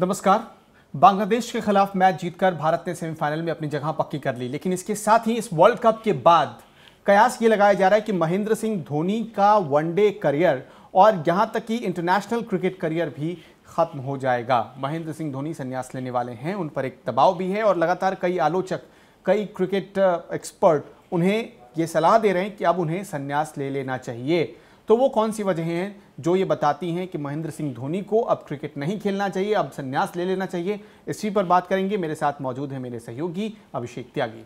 नमस्कार बांग्लादेश के खिलाफ मैच जीतकर भारत ने सेमीफाइनल में अपनी जगह पक्की कर ली लेकिन इसके साथ ही इस वर्ल्ड कप के बाद कयास ये लगाया जा रहा है कि महेंद्र सिंह धोनी का वनडे करियर और यहाँ तक कि इंटरनेशनल क्रिकेट करियर भी खत्म हो जाएगा महेंद्र सिंह धोनी संन्यास लेने वाले हैं उन पर एक दबाव भी है और लगातार कई आलोचक कई क्रिकेट एक्सपर्ट uh, उन्हें ये सलाह दे रहे हैं कि अब उन्हें संन्यास ले लेना चाहिए तो वो कौन सी वजहें हैं जो ये बताती हैं कि महेंद्र सिंह धोनी को अब क्रिकेट नहीं खेलना चाहिए अब संन्यास ले लेना चाहिए इसी पर बात करेंगे मेरे साथ मौजूद है मेरे सहयोगी अभिषेक त्यागी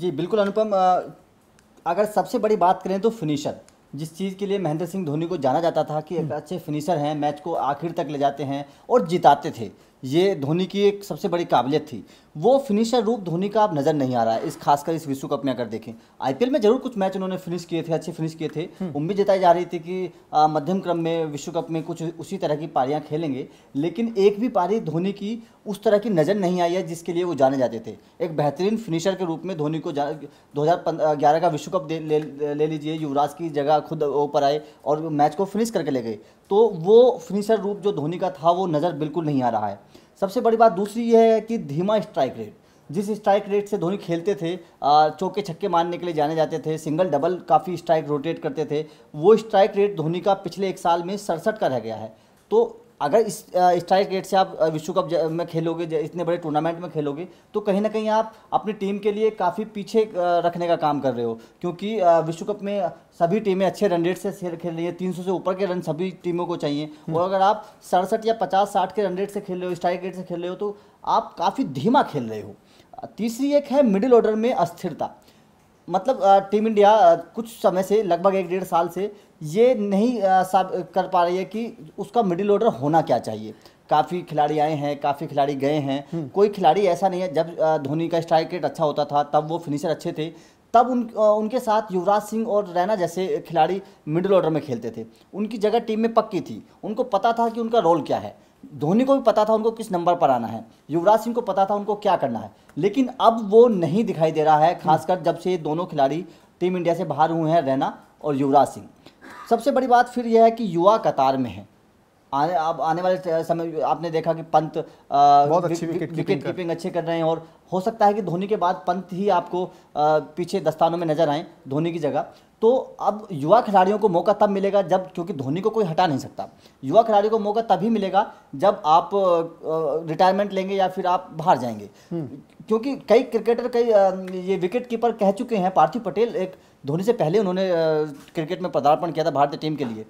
जी बिल्कुल अनुपम अगर सबसे बड़ी बात करें तो फिनिशर जिस चीज़ के लिए महेंद्र सिंह धोनी को जाना जाता था कि एक हम्म। अच्छे फिनिशर हैं मैच को आखिर तक ले जाते हैं और जिताते थे ये धोनी की एक सबसे बड़ी काबिलियत थी वो फिनिशर रूप धोनी का अब नज़र नहीं आ रहा है इस खासकर इस विश्व कप में अगर देखें आईपीएल में जरूर कुछ मैच उन्होंने फिनिश किए थे अच्छे फिनिश किए थे हम्म। उम्मीद जताई जा रही थी कि मध्यम क्रम में विश्व कप में कुछ उसी तरह की पारियां खेलेंगे लेकिन एक भी पारी धोनी की उस तरह की नज़र नहीं आई है जिसके लिए वो जाने जाते थे एक बेहतरीन फिनिशर के रूप में धोनी को दो हज़ार का विश्व कप ले, ले लीजिए युवराज की जगह खुद ऊपर आए और मैच को फिनिश करके ले गए तो वो फिनिशर रूप जो धोनी का था वो नज़र बिल्कुल नहीं आ रहा है सबसे बड़ी बात दूसरी यह है कि धीमा स्ट्राइक रेट जिस स्ट्राइक रेट से धोनी खेलते थे चौके छक्के मारने के लिए जाने जाते थे सिंगल डबल काफ़ी स्ट्राइक रोटेट करते थे वो स्ट्राइक रेट धोनी का पिछले एक साल में सड़सठ का रह गया है तो अगर इस स्ट्राइक रेट से आप विश्व कप में खेलोगे इतने बड़े टूर्नामेंट में खेलोगे तो कहीं ना कहीं आप अपनी टीम के लिए काफ़ी पीछे रखने का काम कर रहे हो क्योंकि विश्व कप में सभी टीमें अच्छे रन रेट से खेल रही है तीन सौ से ऊपर के रन सभी टीमों को चाहिए हम्म। और अगर आप सड़सठ या पचास साठ के रन रेट से खेल रहे हो स्ट्राइक रेट से खेल रहे हो तो आप काफ़ी धीमा खेल रहे हो तीसरी एक है मिडिल ऑर्डर में अस्थिरता मतलब टीम इंडिया कुछ समय से लगभग एक डेढ़ साल से ये नहीं कर पा रही है कि उसका मिडिल ऑर्डर होना क्या चाहिए काफ़ी खिलाड़ी आए हैं काफ़ी खिलाड़ी गए हैं हम्म। कोई खिलाड़ी ऐसा नहीं है जब धोनी का स्ट्राइक रेट अच्छा होता था तब वो फिनिशर अच्छे थे तब उन उनके साथ युवराज सिंह और रैना जैसे खिलाड़ी मिडिल ऑर्डर में खेलते थे उनकी जगह टीम में पक्की थी उनको पता था कि उनका रोल क्या है धोनी को भी पता था उनको किस नंबर पर आना है युवराज सिंह को पता था उनको क्या करना है लेकिन अब वो नहीं दिखाई दे रहा है खासकर जब से दोनों खिलाड़ी टीम इंडिया से बाहर हुए हैं रैना और युवराज सिंह सबसे बड़ी बात फिर यह है कि युवा कतार में है आने अब आने वाले समय आपने देखा कि पंत आ, बहुत अच्छी विकेट कीपिंग, कीपिंग अच्छे कर रहे हैं और हो सकता है कि धोनी के बाद पंत ही आपको आ, पीछे दस्तानों में नजर आए धोनी की जगह तो अब युवा खिलाड़ियों को मौका तब मिलेगा जब क्योंकि धोनी को कोई हटा नहीं सकता युवा खिलाड़ियों को मौका तभी मिलेगा जब आप रिटायरमेंट लेंगे या फिर आप बाहर जाएंगे हम्म। क्योंकि कई क्रिकेटर कई ये विकेट कीपर कह चुके हैं पार्थिव पटेल एक धोनी से पहले उन्होंने क्रिकेट में पदार्पण किया था भारतीय टीम के लिए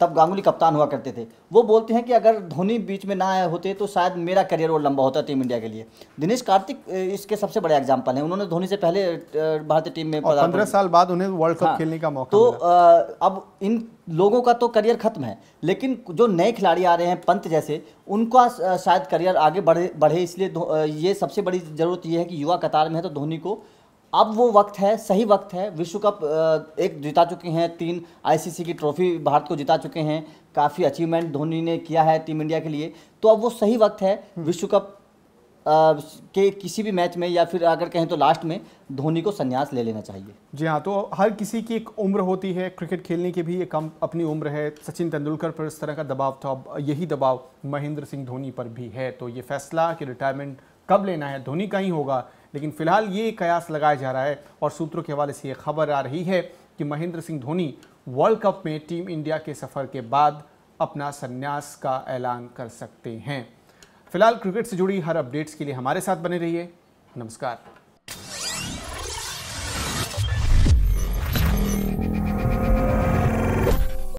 तब गांगुली कप्तान हुआ करते थे वो बोलते हैं कि अगर धोनी बीच में ना आए होते तो शायद मेरा करियर और लंबा होता टीम इंडिया के लिए दिनेश कार्तिक इसके सबसे बड़े एग्जाम्पल है उन्होंने धोनी से पहले भारतीय टीम में पंद्रह साल बाद उन्हें वर्ल्ड कप हाँ, खेलने का मौका तो आ, अब इन लोगों का तो करियर खत्म है लेकिन जो नए खिलाड़ी आ रहे हैं पंत जैसे उनका शायद करियर आगे बढ़े बढ़े इसलिए ये सबसे बड़ी ज़रूरत यह है कि युवा कतार में है तो धोनी को अब वो वक्त है सही वक्त है विश्व कप एक जिता चुके हैं तीन आईसीसी की ट्रॉफी भारत को जिता चुके हैं काफ़ी अचीवमेंट धोनी ने किया है टीम इंडिया के लिए तो अब वो सही वक्त है हम्म। विश्व कप के किसी भी मैच में या फिर अगर कहें तो लास्ट में धोनी को संन्यास ले लेना चाहिए जी हाँ तो हर किसी की एक उम्र होती है क्रिकेट खेलने की भी एक अपनी उम्र है सचिन तेंदुलकर पर इस तरह का दबाव था अब यही दबाव महेंद्र सिंह धोनी पर भी है तो ये फैसला कि रिटायरमेंट कब लेना है धोनी का ही होगा लेकिन फिलहाल ये कयास लगाया जा रहा है और सूत्रों के हवाले से ये खबर आ रही है कि महेंद्र सिंह धोनी वर्ल्ड कप में टीम इंडिया के सफ़र के बाद अपना संन्यास का ऐलान कर सकते हैं फिलहाल क्रिकेट से जुड़ी हर अपडेट्स के लिए हमारे साथ बने रहिए नमस्कार